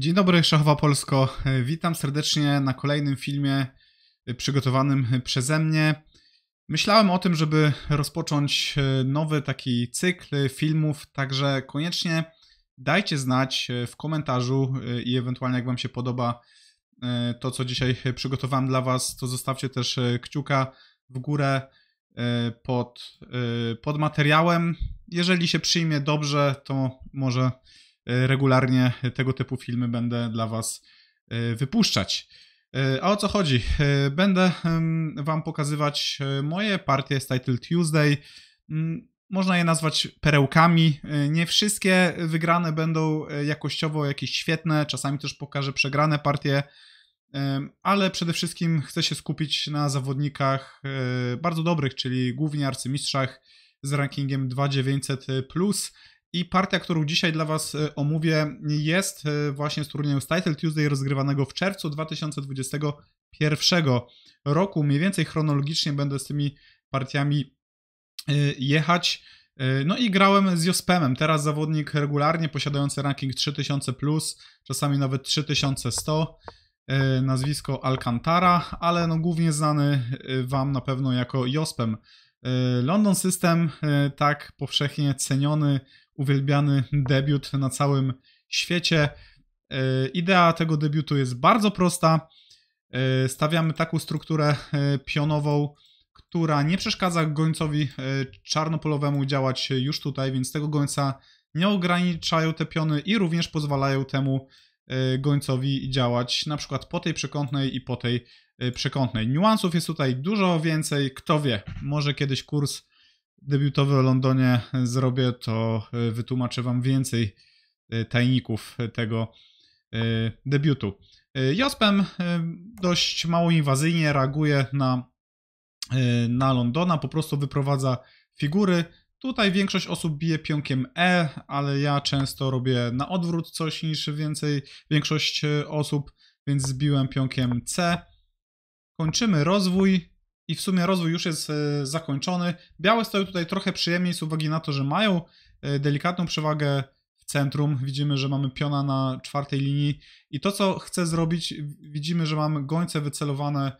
Dzień dobry, Szachowa Polsko. Witam serdecznie na kolejnym filmie przygotowanym przeze mnie. Myślałem o tym, żeby rozpocząć nowy taki cykl filmów, także koniecznie dajcie znać w komentarzu i ewentualnie jak Wam się podoba e, to, co dzisiaj przygotowałem dla Was, to zostawcie też kciuka w górę e, pod, e, pod materiałem. Jeżeli się przyjmie dobrze, to może Y, regularnie tego typu filmy będę dla Was y, wypuszczać. Y, a o co chodzi? Będę Wam pokazywać moje partie z Title Tuesday. Można je nazwać perełkami. Nie wszystkie wygrane będą jakościowo jakieś świetne, czasami też pokażę przegrane partie, ale przede wszystkim chcę się skupić na zawodnikach bardzo dobrych, czyli głównie arcymistrzach z rankingiem 2900. I partia, którą dzisiaj dla Was e, omówię, jest e, właśnie z turnieju Title Tuesday rozgrywanego w czerwcu 2021 roku. Mniej więcej chronologicznie będę z tymi partiami e, jechać. No i grałem z Jospemem. Teraz zawodnik regularnie posiadający ranking 3000, czasami nawet 3100. Nazwisko Alcantara, ale no głównie znany Wam na pewno jako Jospem. London System, tak powszechnie ceniony uwielbiany debiut na całym świecie. E, idea tego debiutu jest bardzo prosta. E, stawiamy taką strukturę e, pionową, która nie przeszkadza gońcowi czarnopolowemu działać już tutaj, więc tego gońca nie ograniczają te piony i również pozwalają temu gońcowi działać na przykład po tej przekątnej i po tej przekątnej. Niuansów jest tutaj dużo więcej. Kto wie, może kiedyś kurs debiutowy o Londonie zrobię, to e, wytłumaczę Wam więcej e, tajników tego e, debiutu. Jospem dość mało inwazyjnie reaguje na, na Londona, po prostu wyprowadza figury. Tutaj większość osób bije pionkiem E, ale ja często robię na odwrót coś niż więcej większość osób, więc zbiłem pionkiem C. Kończymy rozwój i w sumie rozwój już jest e, zakończony. Białe stoją tutaj trochę przyjemniej z uwagi na to, że mają e, delikatną przewagę w centrum. Widzimy, że mamy piona na czwartej linii i to, co chcę zrobić, widzimy, że mamy gońce wycelowane e,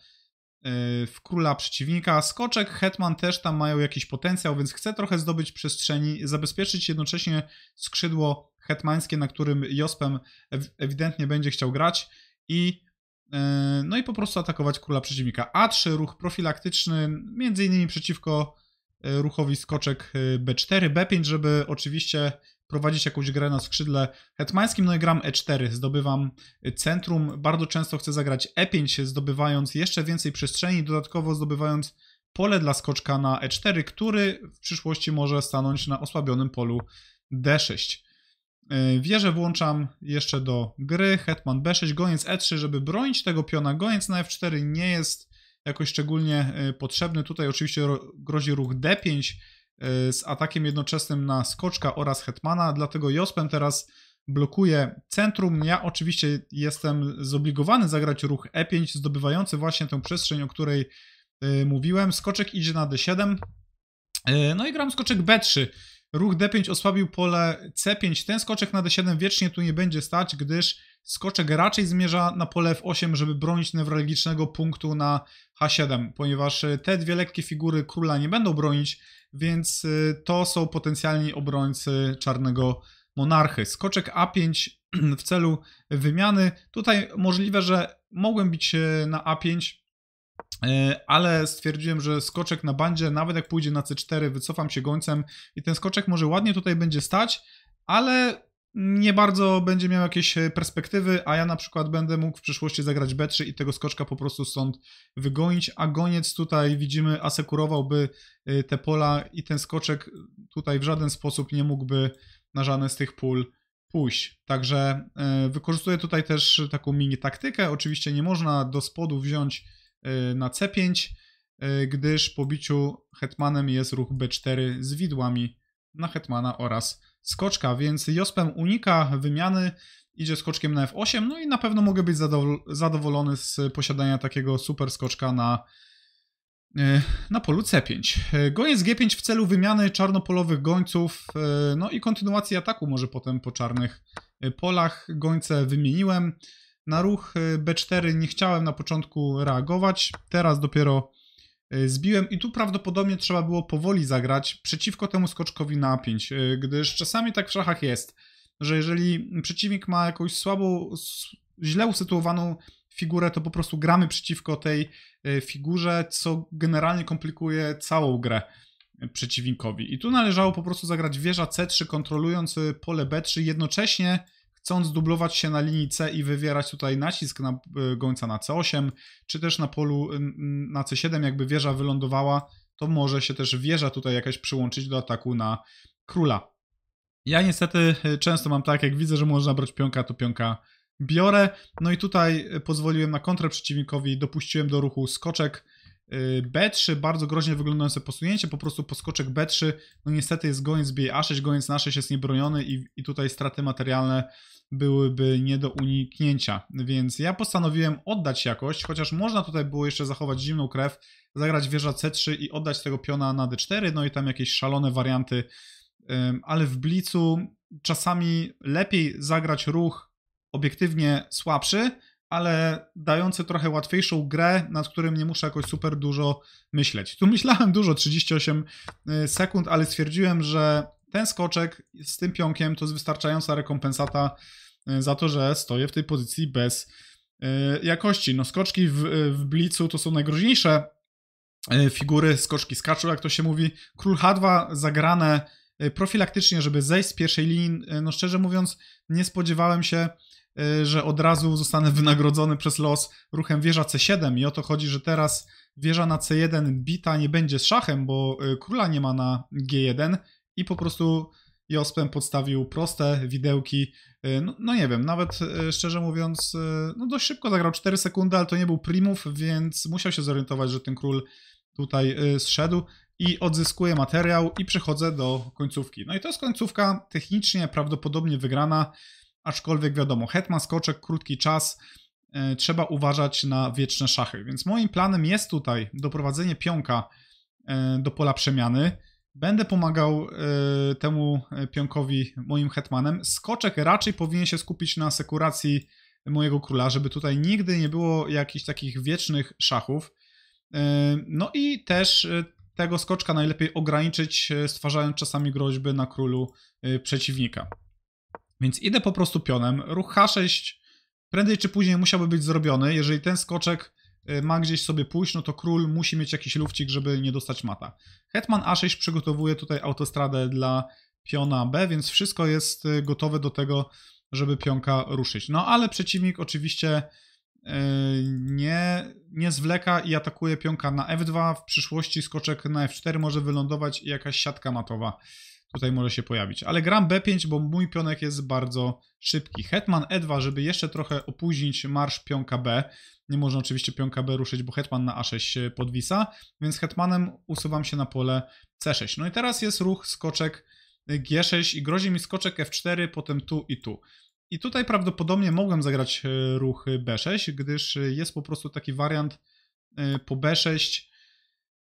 w króla przeciwnika. Skoczek, Hetman też tam mają jakiś potencjał, więc chcę trochę zdobyć przestrzeni, zabezpieczyć jednocześnie skrzydło hetmańskie, na którym Jospem ewidentnie będzie chciał grać i E, no i po prostu atakować króla przeciwnika. A3, ruch profilaktyczny, między innymi przeciwko e, ruchowi skoczek B4, e, B5, żeby oczywiście prowadzić jakąś grę na skrzydle hetmańskim, no i gram E4, zdobywam centrum, bardzo często chcę zagrać E5, zdobywając jeszcze więcej przestrzeni, dodatkowo zdobywając pole dla skoczka na E4, który w przyszłości może stanąć na osłabionym polu D6. E, wieżę włączam jeszcze do gry, hetman b6, goniec e3, żeby bronić tego piona. Goniec na f4 nie jest jakoś szczególnie e, potrzebny. Tutaj oczywiście grozi ruch d5 e, z atakiem jednoczesnym na skoczka oraz hetmana, dlatego Jospem teraz blokuje centrum. Ja oczywiście jestem zobligowany zagrać ruch e5, zdobywający właśnie tę przestrzeń, o której mówiłem. Skoczek idzie na d7, no i gram skoczek b3. Ruch D5 osłabił pole C5. Ten skoczek na D7 wiecznie tu nie będzie stać, gdyż skoczek raczej zmierza na pole F8, żeby bronić newralgicznego punktu na H7, ponieważ e, te dwie lekkie figury króla nie będą bronić, więc e, to są potencjalni obrońcy czarnego monarchy. Skoczek A5 w celu wymiany. Tutaj możliwe, że mogłem bić na A5, E, ale stwierdziłem, że skoczek na bandzie, nawet jak pójdzie na C4, wycofam się gońcem i ten skoczek może ładnie tutaj będzie stać, ale nie bardzo będzie miał jakieś e, perspektywy, a ja na przykład będę mógł w przyszłości zagrać B3 i tego skoczka po prostu stąd wygonić, a goniec tutaj widzimy asekurowałby e, te pola i ten skoczek tutaj w żaden sposób nie mógłby na żadne z tych pól pójść. Także wykorzystuję tutaj też taką mini taktykę, oczywiście nie można do spodu wziąć Y, na C5, y, gdyż po biciu hetmanem jest ruch B4 z widłami na hetmana oraz skoczka, więc Jospem unika wymiany, idzie skoczkiem na F8, no i na pewno mogę być zadowolony z posiadania takiego super skoczka na, y, na polu C5. Goniec G5 w celu wymiany czarnopolowych gońców, no i kontynuacji ataku może potem po czarnych polach. Gońce wymieniłem. Na ruch y, B4 nie chciałem na początku reagować, teraz dopiero y, zbiłem i tu prawdopodobnie trzeba było powoli zagrać przeciwko temu skoczkowi na 5, y, gdyż czasami tak w szachach jest, że jeżeli przeciwnik ma jakąś słabą, źle usytuowaną figurę, to po prostu gramy przeciwko tej figurze, co generalnie komplikuje całą grę przeciwnikowi. I tu należało po prostu zagrać wieża C3, kontrolując pole B3, jednocześnie chcąc dublować się na linii C i wywierać tutaj nacisk na y, gońca na C8, czy też na polu y, na C7, jakby wieża wylądowała, to może się też wieża tutaj jakaś przyłączyć do ataku na króla. Ja niestety y, często mam tak, jak widzę, że można brać pionka, to pionka biorę. No i tutaj pozwoliłem na kontrę przeciwnikowi, dopuściłem do ruchu skoczek, B3 bardzo groźnie wyglądające posunięcie, po prostu poskoczek B3, no niestety jest goniec B6, goniec na 6 jest niebroniony i, i tutaj straty materialne byłyby nie do uniknięcia, więc ja postanowiłem oddać jakość, chociaż można tutaj było jeszcze zachować zimną krew, zagrać wieża C3 i oddać tego piona na D4, no i tam jakieś szalone warianty, ale w blicu czasami lepiej zagrać ruch obiektywnie słabszy, ale dające trochę łatwiejszą grę, nad którym nie muszę jakoś super dużo myśleć. Tu myślałem dużo, 38 y, sekund, ale stwierdziłem, że ten skoczek z tym pionkiem to jest wystarczająca rekompensata y, za to, że stoję w tej pozycji bez y, jakości. No skoczki w, w blicu to są najgroźniejsze figury, skoczki Skaczu, jak to się mówi. Król H2 zagrane profilaktycznie, żeby zejść z pierwszej linii. No szczerze mówiąc, nie spodziewałem się Y, że od razu zostanę wynagrodzony przez los ruchem wieża C7 i o to chodzi, że teraz wieża na C1 bita nie będzie z szachem, bo y, króla nie ma na G1 i po prostu Jospem podstawił proste widełki, y, no, no, nie wiem, nawet szczerze mówiąc, no dość szybko zagrał 4 sekundy, ale to nie był primów, więc musiał się zorientować, że ten król tutaj zszedł i odzyskuję materiał i przechodzę do końcówki. No i to jest końcówka technicznie prawdopodobnie wygrana, aczkolwiek wiadomo, hetman, skoczek, krótki czas, e, trzeba uważać na wieczne szachy. Więc moim planem jest tutaj doprowadzenie pionka e, do pola przemiany. Będę pomagał e, temu pionkowi moim hetmanem. Skoczek raczej powinien się skupić na sekuracji mojego króla, żeby tutaj nigdy nie było jakichś takich wiecznych szachów. No i też tego skoczka najlepiej ograniczyć, stwarzając czasami groźby na królu przeciwnika. Więc idę po prostu pionem. Ruch H6 prędzej czy później musiałby być zrobiony. Jeżeli ten skoczek y, ma gdzieś sobie pójść, no to król musi mieć jakiś lufcik, żeby nie dostać mata. Hetman A6 przygotowuje tutaj autostradę dla piona B, więc wszystko jest y, gotowe do tego, żeby pionka ruszyć. No ale przeciwnik oczywiście y, nie, nie zwleka i atakuje pionka na F2. W przyszłości skoczek na F4 może wylądować i jakaś siatka matowa tutaj może się pojawić. Ale gram B5, bo mój pionek jest bardzo szybki. Hetman E2, żeby jeszcze trochę opóźnić marsz pionka B. Nie można oczywiście pionka B ruszyć, bo hetman na A6 podwisa, więc hetmanem usuwam się na pole C6. No i teraz jest ruch skoczek G6 i grozi mi skoczek F4, potem tu i tu. I tutaj prawdopodobnie mogłem zagrać e, ruch B6, gdyż jest po prostu taki wariant e, po B6.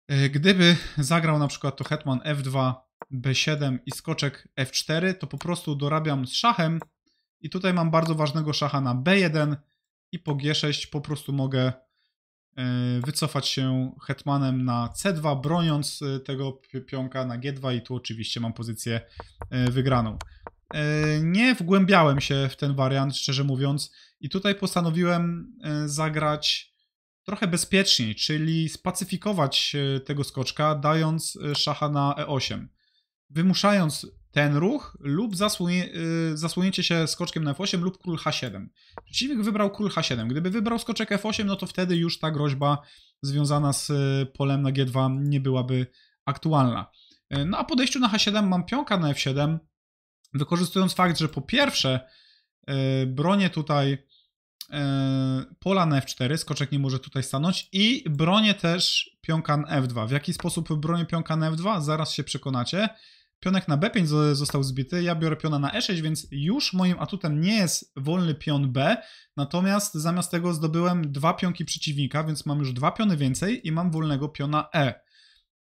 E, gdyby zagrał na przykład to hetman F2, b7 i skoczek f4, to po prostu dorabiam z szachem i tutaj mam bardzo ważnego szacha na b1 i po g6 po prostu mogę e, wycofać się hetmanem na c2, broniąc e, tego pionka na g2 i tu oczywiście mam pozycję e, wygraną. Nie wgłębiałem się w ten wariant, szczerze mówiąc, i tutaj postanowiłem zagrać trochę bezpieczniej, czyli spacyfikować tego skoczka, dając szacha na e8 wymuszając ten ruch lub zasłoni y, zasłonięcie się skoczkiem na F8 lub król H7. Przeciwnik wybrał król H7. Gdyby wybrał skoczek F8, no to wtedy już ta groźba związana z y, polem na G2 nie byłaby aktualna. Y, no a podejściu na H7 mam pionka na F7, wykorzystując fakt, że po pierwsze bronię tutaj pola na F4, skoczek nie może tutaj stanąć i bronię też pionka na F2. W jaki sposób bronię pionka na F2? Zaraz się przekonacie. Pionek na B5 został zbity, ja biorę piona na E6, więc już moim atutem nie jest wolny pion B, natomiast zamiast tego zdobyłem dwa pionki przeciwnika, więc mam już dwa piony więcej i mam wolnego piona E.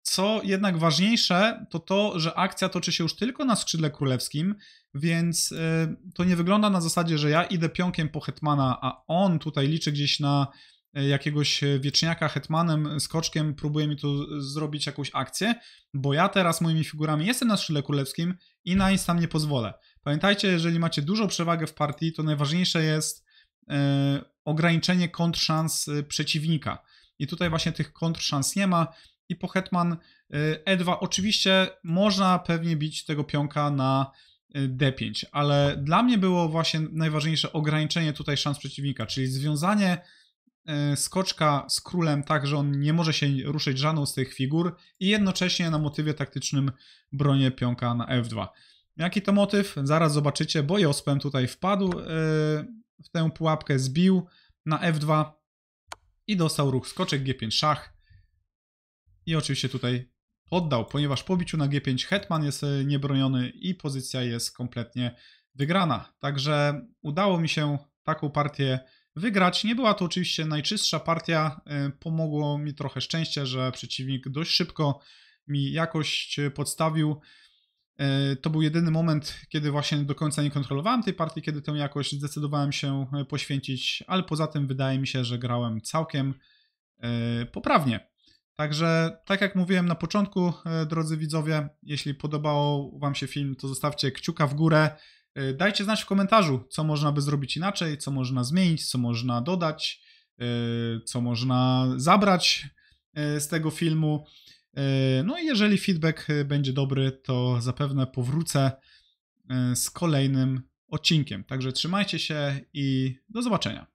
Co jednak ważniejsze, to to, że akcja toczy się już tylko na skrzydle królewskim, więc y, to nie wygląda na zasadzie, że ja idę pionkiem po hetmana, a on tutaj liczy gdzieś na jakiegoś e, wieczniaka hetmanem, skoczkiem, próbuje mi tu zrobić jakąś akcję, bo ja teraz moimi figurami jestem na skrzydle królewskim i na nic tam nie pozwolę. Pamiętajcie, jeżeli macie dużą przewagę w partii, to najważniejsze jest yy, ograniczenie kontrszans e, przeciwnika. I tutaj właśnie tych kontrszans nie ma i po hetman E2 oczywiście można pewnie bić tego pionka na D5, ale dla mnie było właśnie najważniejsze ograniczenie tutaj szans przeciwnika, czyli związanie E, skoczka z królem tak, że on nie może się ruszyć żadną z tych figur i jednocześnie na motywie taktycznym bronię pionka na f2. Jaki to motyw? Zaraz zobaczycie, bo Jospem tutaj wpadł e, w tę pułapkę, zbił na f2 i dostał ruch skoczek g5 szach i oczywiście tutaj oddał, ponieważ po biciu na g5 hetman jest e, niebroniony i pozycja jest kompletnie wygrana. Także udało mi się taką partię wygrać. Nie była to oczywiście najczystsza partia. E, pomogło mi trochę szczęście, że przeciwnik dość szybko mi jakość e, podstawił. E, to był jedyny moment, kiedy właśnie do końca nie kontrolowałem tej partii, kiedy tę jakość zdecydowałem się poświęcić, ale poza tym wydaje mi się, że grałem całkiem poprawnie. Także, tak jak mówiłem na początku, drodzy widzowie, jeśli podobał Wam się film, to zostawcie kciuka w górę. E, dajcie znać w komentarzu, co można by zrobić inaczej, co można zmienić, co można dodać, e, co można zabrać e, z tego filmu. No i jeżeli feedback będzie dobry, to zapewne powrócę z kolejnym odcinkiem. Także trzymajcie się i do zobaczenia.